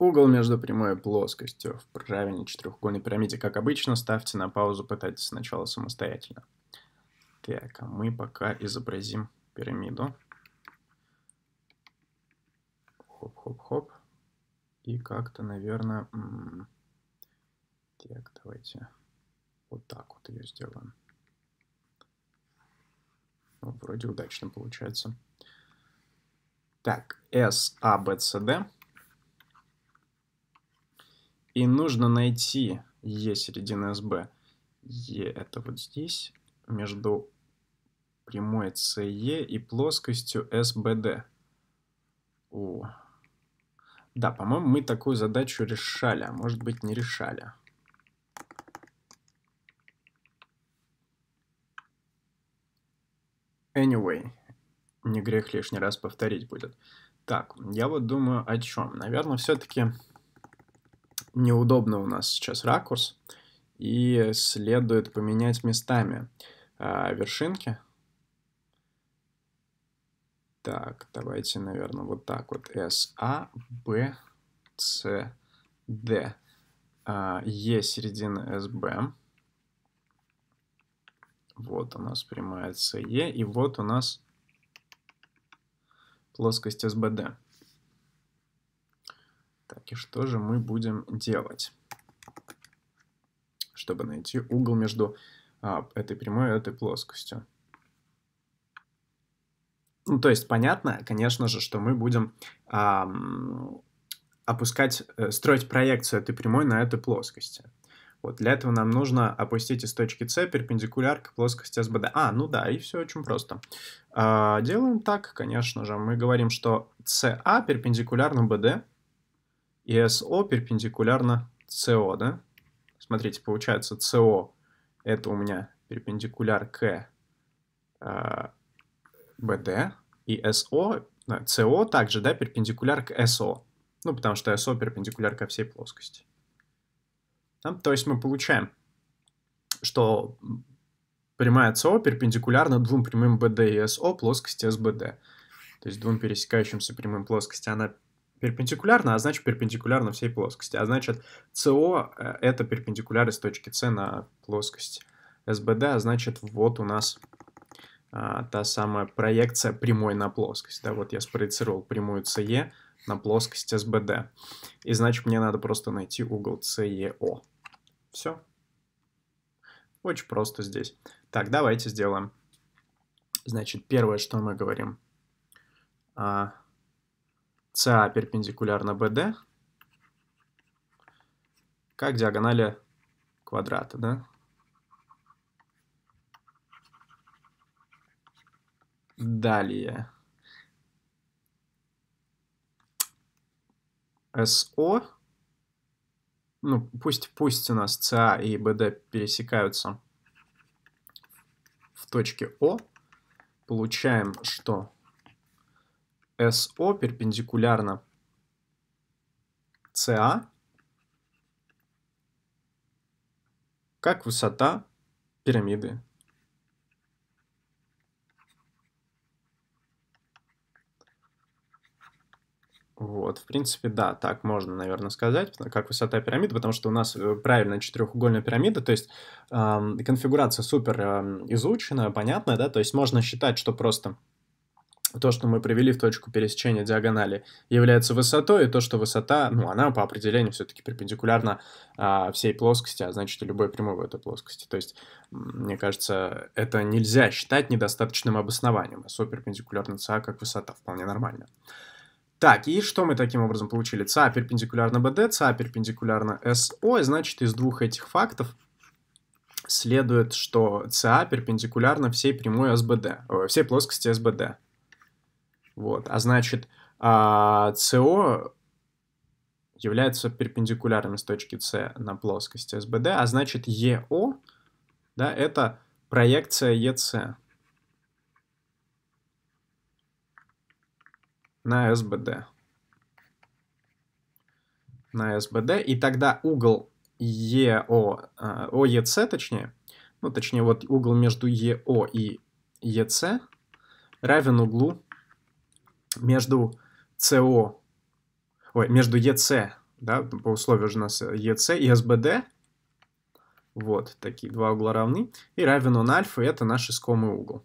Угол между прямой и плоскостью в правильной четырехугольной пирамиде, как обычно, ставьте на паузу, пытайтесь сначала самостоятельно. Так, а мы пока изобразим пирамиду. Хоп-хоп-хоп. И как-то, наверное... Так, давайте вот так вот ее сделаем. Ну, вроде удачно получается. Так, S, A, B, C, D. И нужно найти Е середины СБ. Е это вот здесь, между прямой CE и плоскостью СБД. О. Да, по-моему, мы такую задачу решали, а может быть не решали. Anyway, не грех лишний раз повторить будет. Так, я вот думаю о чем. Наверное, все-таки неудобно у нас сейчас ракурс, и следует поменять местами э, вершинки. Так, давайте, наверное, вот так вот. S, A, B, C, D. Э, e середина S, B. Вот у нас прямая C, E и вот у нас плоскость S, B, D. Так, и что же мы будем делать, чтобы найти угол между а, этой прямой и этой плоскостью? Ну, то есть понятно, конечно же, что мы будем а, опускать, э, строить проекцию этой прямой на этой плоскости. Вот, для этого нам нужно опустить из точки С перпендикуляр к плоскости СБД. А, ну да, и все очень просто. А, делаем так, конечно же. Мы говорим, что СА перпендикулярно БД и СО перпендикулярно СО, да? Смотрите, получается СО это у меня перпендикуляр к э, БД и СО, СО также, да, перпендикуляр к СО. Ну, потому что СО перпендикуляр ко всей плоскости. Да? То есть мы получаем, что прямая СО перпендикулярна двум прямым БД и СО плоскости СБД. То есть двум пересекающимся прямым плоскости она Перпендикулярно, а значит перпендикулярно всей плоскости. А значит, CO э, это перпендикуляр из точки С на плоскость SBD, а значит, вот у нас а, та самая проекция прямой на плоскость. Да, вот я спроецировал прямую CE на плоскость SBD, И значит, мне надо просто найти угол CEO, Все. Очень просто здесь. Так, давайте сделаем. Значит, первое, что мы говорим... А, CA перпендикулярно BD, как диагонали квадрата, да? Далее. СО, ну, пусть, пусть у нас CA а и BD пересекаются в точке О, получаем, что СО перпендикулярно CA, как высота пирамиды. Вот, в принципе, да, так можно, наверное, сказать, как высота пирамиды, потому что у нас э, правильная четырехугольная пирамида, то есть э, конфигурация супер э, изучена, понятная, да, то есть можно считать, что просто то, что мы привели в точку пересечения диагонали, является высотой, и то, что высота, ну, она по определению все-таки перпендикулярна а, всей плоскости, а значит и любой прямой в этой плоскости. То есть, мне кажется, это нельзя считать недостаточным обоснованием. А СО перпендикулярно ЦА как высота, вполне нормально. Так, и что мы таким образом получили? ЦА перпендикулярно БД, ЦА перпендикулярно СО, и значит из двух этих фактов следует, что ЦА перпендикулярно всей прямой СБД, о, э, всей плоскости СБД. Вот. А значит, СО а, является перпендикулярным с точки С на плоскости СБД, а значит, ЕО да, это проекция ЕС на СБД. На СБД. И тогда угол ЕО, а, ОЕЦ точнее, ну точнее вот угол между ЕО и ЕЦ равен углу между CO, ой, между EC, да, по условию же у нас EC э, и SBD, вот, такие два угла равны, и равен он альфа, и это наш искомый угол.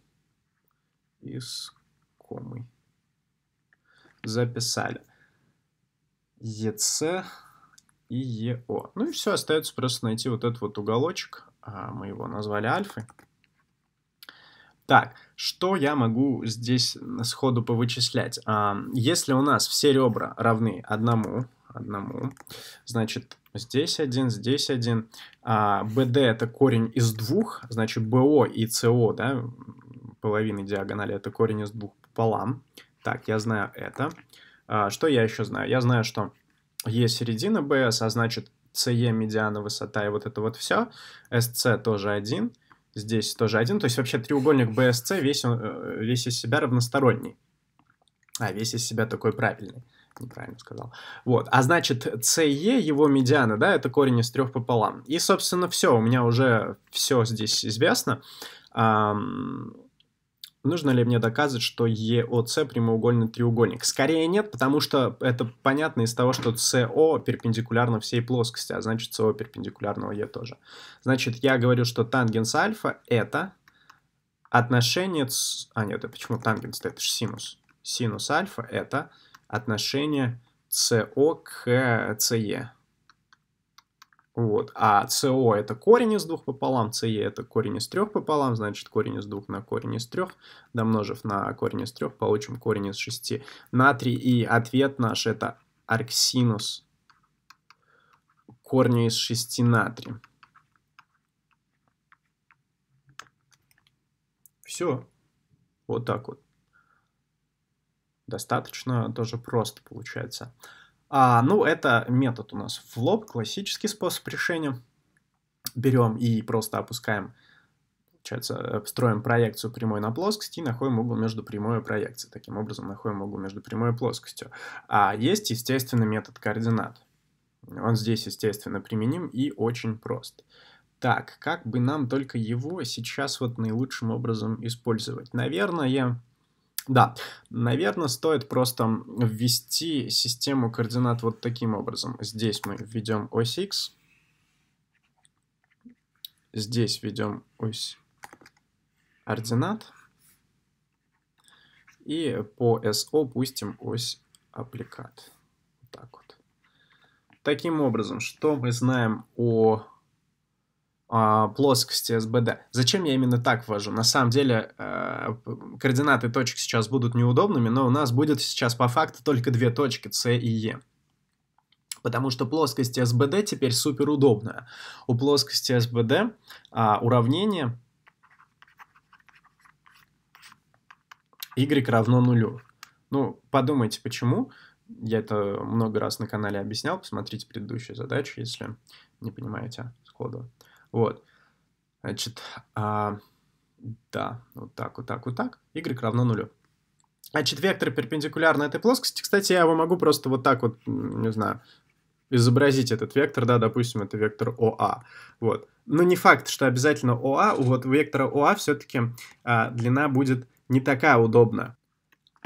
Искомый. Записали. EC и ЕО. Ну и все, остается просто найти вот этот вот уголочек, а, мы его назвали альфой. Так, что я могу здесь сходу повычислять? А, если у нас все ребра равны одному, одному, значит, здесь один, здесь один, BD а, это корень из двух, значит, BO и CO, да, половины диагонали это корень из двух пополам. Так, я знаю это. А, что я еще знаю? Я знаю, что есть середина BS, а значит, CE медиана высота и вот это вот все. SC тоже 1 здесь тоже один. То есть вообще треугольник BSC весь, э, весь из себя равносторонний. А, весь из себя такой правильный. Неправильно сказал. Вот. А значит, CE, его медиана, да, это корень из трех пополам. И, собственно, все. У меня уже все здесь известно. Нужно ли мне доказывать, что ЕОЦ прямоугольный треугольник? Скорее нет, потому что это понятно из того, что СО перпендикулярно всей плоскости, а значит СО перпендикулярного Е тоже. Значит, я говорю, что тангенс альфа это отношение... А нет, это почему тангенс? Это же синус. Синус альфа это отношение СО к СЕ. Вот. А co это корень из двух пополам, ce это корень из трех пополам, значит корень из двух на корень из трех, домножив на корень из трех, получим корень из шести на И ответ наш это арксинус корня из шести на Все. Вот так вот. Достаточно тоже просто получается. А, ну, это метод у нас в лоб, классический способ решения. Берем и просто опускаем, получается, строим проекцию прямой на плоскости и находим угол между прямой и проекцией. Таким образом, находим угол между прямой и плоскостью. А есть, естественный метод координат. Он здесь, естественно, применим и очень прост. Так, как бы нам только его сейчас вот наилучшим образом использовать? Наверное, да, наверное, стоит просто ввести систему координат вот таким образом. Здесь мы введем ось x, здесь введем ось ординат, и по SO пустим ось аппликат. так вот. Таким образом, что мы знаем о а, плоскости СБД. Зачем я именно так ввожу? На самом деле э, координаты точек сейчас будут неудобными, но у нас будет сейчас по факту только две точки С и Е. E потому что плоскость СБД теперь суперудобная. У плоскости СБД а, уравнение y равно нулю. Ну, подумайте, почему. Я это много раз на канале объяснял, посмотрите предыдущую задачу, если не понимаете сходу. А, вот. Значит, а, да, вот так, вот так, вот так. Y равно нулю. Значит, вектор перпендикулярно этой плоскости. Кстати, я его могу просто вот так вот, не знаю, изобразить этот вектор, да, допустим, это вектор ОА. Вот. Но не факт, что обязательно ОА, вот у вектора ОА все-таки а, длина будет не такая удобная.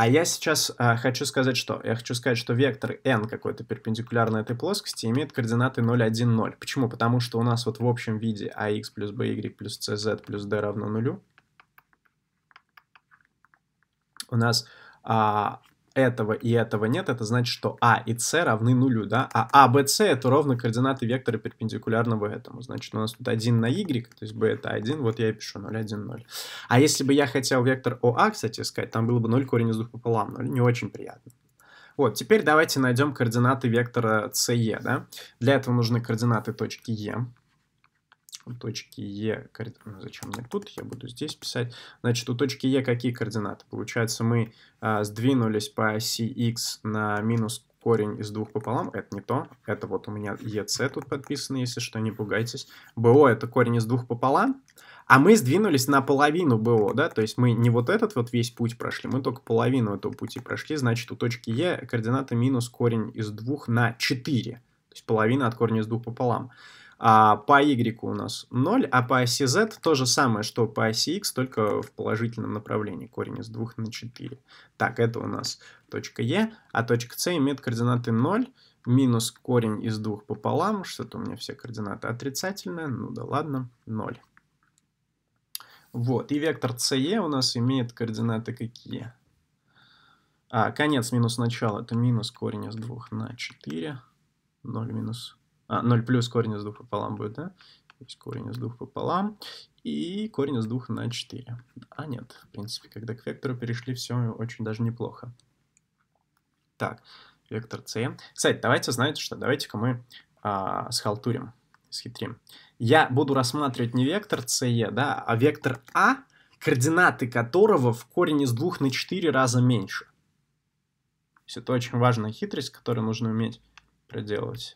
А я сейчас а, хочу сказать что? Я хочу сказать, что вектор n какой-то перпендикулярно этой плоскости имеет координаты 0, 1, 0. Почему? Потому что у нас вот в общем виде ax плюс by плюс cz плюс d равно нулю. У нас а, этого и этого нет, это значит, что А и С равны нулю, да? А А, Б, С это ровно координаты вектора перпендикулярного этому. Значит, у нас тут 1 на Y, то есть B это 1, вот я и пишу 0, 1, 0. А если бы я хотел вектор ОА, кстати, искать, там было бы 0 корень из двух пополам, 0, не очень приятно. Вот, теперь давайте найдем координаты вектора CE, да? Для этого нужны координаты точки E у точки Е, ну, зачем мне тут, я буду здесь писать, значит, у точки Е какие координаты? Получается, мы а, сдвинулись по оси x на минус корень из двух пополам, это не то, это вот у меня ЕС тут подписано, если что, не пугайтесь. БО это корень из двух пополам, а мы сдвинулись на половину БО, да, то есть мы не вот этот вот весь путь прошли, мы только половину этого пути прошли, значит у точки Е координата минус корень из двух на 4, то есть половина от корня из двух пополам. А по Y у нас 0, а по оси Z то же самое, что по оси X, только в положительном направлении, корень из 2 на 4. Так, это у нас точка E, а точка C имеет координаты 0, минус корень из 2 пополам, что-то у меня все координаты отрицательные, ну да ладно, 0. Вот, и вектор CE у нас имеет координаты какие? А, конец минус начало, это минус корень из 2 на 4, 0 минус а, 0 плюс корень из 2 пополам будет, да? То есть корень из 2 пополам и корень из 2 на 4. А нет, в принципе, когда к вектору перешли, все очень даже неплохо. Так, вектор c. Кстати, давайте, знаете что, давайте-ка мы а, схалтурим, схитрим. Я буду рассматривать не вектор ce, да, а вектор а, координаты которого в корень из 2 на 4 раза меньше. То есть это очень важная хитрость, которую нужно уметь проделывать.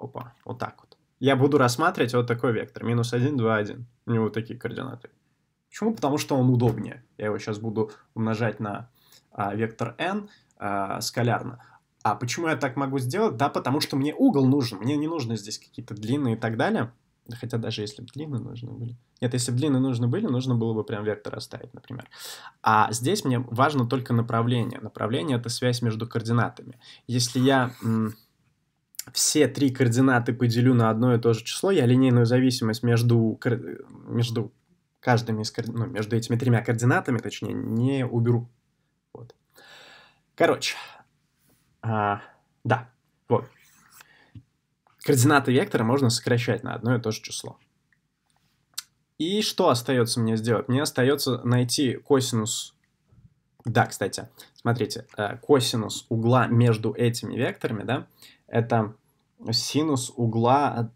Опа, вот так вот. Я буду рассматривать вот такой вектор. Минус 1, 2, 1. У него такие координаты. Почему? Потому что он удобнее. Я его сейчас буду умножать на а, вектор n а, скалярно. А почему я так могу сделать? Да, потому что мне угол нужен. Мне не нужны здесь какие-то длинные и так далее. Хотя даже если бы длины нужны были. Нет, если бы длины нужны были, нужно было бы прям вектор оставить, например. А здесь мне важно только направление. Направление — это связь между координатами. Если я все три координаты поделю на одно и то же число, я линейную зависимость между, между каждыми из, ну, между этими тремя координатами, точнее, не уберу. Вот. Короче, а, да, вот. Координаты вектора можно сокращать на одно и то же число. И что остается мне сделать? Мне остается найти косинус... Да, кстати, смотрите, э, косинус угла между этими векторами, да, это синус угла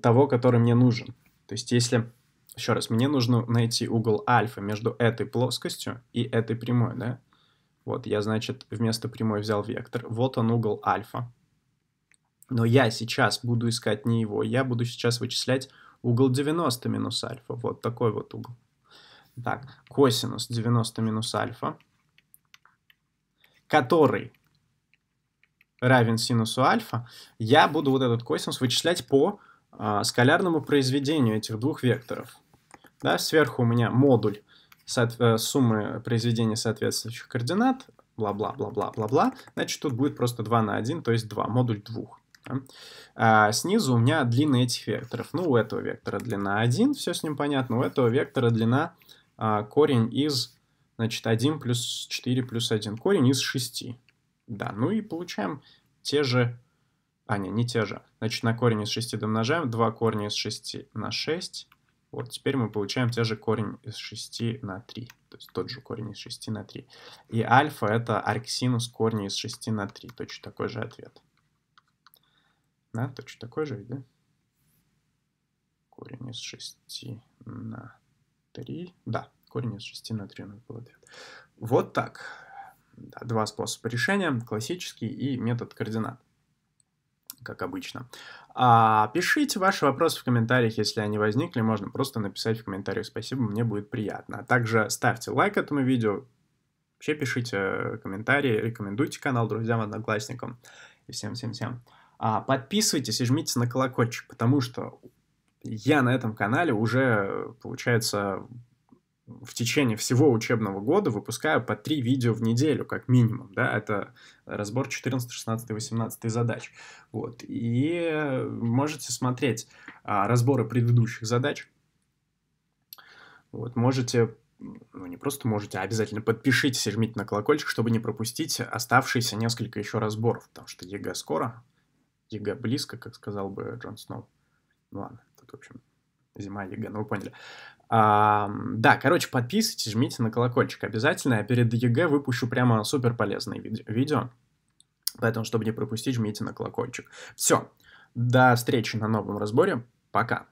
того, который мне нужен. То есть если, еще раз, мне нужно найти угол альфа между этой плоскостью и этой прямой, да? Вот я, значит, вместо прямой взял вектор. Вот он угол альфа. Но я сейчас буду искать не его, я буду сейчас вычислять угол 90 минус альфа. Вот такой вот угол. Так, косинус 90 минус альфа, который равен синусу альфа, я буду вот этот косинус вычислять по э, скалярному произведению этих двух векторов. Да, сверху у меня модуль э, суммы произведения соответствующих координат, бла-бла-бла-бла-бла-бла, значит, тут будет просто 2 на 1, то есть 2, модуль 2. А снизу у меня длина этих векторов. Ну, у этого вектора длина 1, все с ним понятно, у этого вектора длина а, корень из, значит, 1 плюс 4 плюс 1, корень из 6. Да, ну и получаем те же... А, не, не те же. Значит, на корень из 6 домножаем, 2 корня из 6 на 6. Вот, теперь мы получаем те же корень из 6 на 3. То есть тот же корень из 6 на 3. И альфа это арксинус корня из 6 на 3. Точно такой же ответ. Да, точно такой же, да? Корень из 6 на 3. Да, корень из 6 на 3 у нас был ответ. Вот так два способа решения, классический и метод координат как обычно. А, пишите ваши вопросы в комментариях, если они возникли, можно просто написать в комментариях спасибо, мне будет приятно. А также ставьте лайк этому видео, вообще пишите э, комментарии, рекомендуйте канал друзьям, одноклассникам и всем-всем-всем. А, подписывайтесь и жмите на колокольчик, потому что я на этом канале уже, получается, в течение всего учебного года выпускаю по три видео в неделю, как минимум, да, это разбор 14, 16, 18 задач, вот, и можете смотреть а, разборы предыдущих задач, вот, можете ну, не просто можете, а обязательно подпишитесь и жмите на колокольчик, чтобы не пропустить оставшиеся несколько еще разборов, потому что ЕГЭ скоро, ЕГЭ близко, как сказал бы Джон Сноу. Ну ладно, тут, в общем, зима ЕГЭ, ну вы поняли да, короче, подписывайтесь, жмите на колокольчик обязательно. Я перед ЕГЭ выпущу прямо супер полезное видео. Поэтому, чтобы не пропустить, жмите на колокольчик. Все. До встречи на новом разборе. Пока.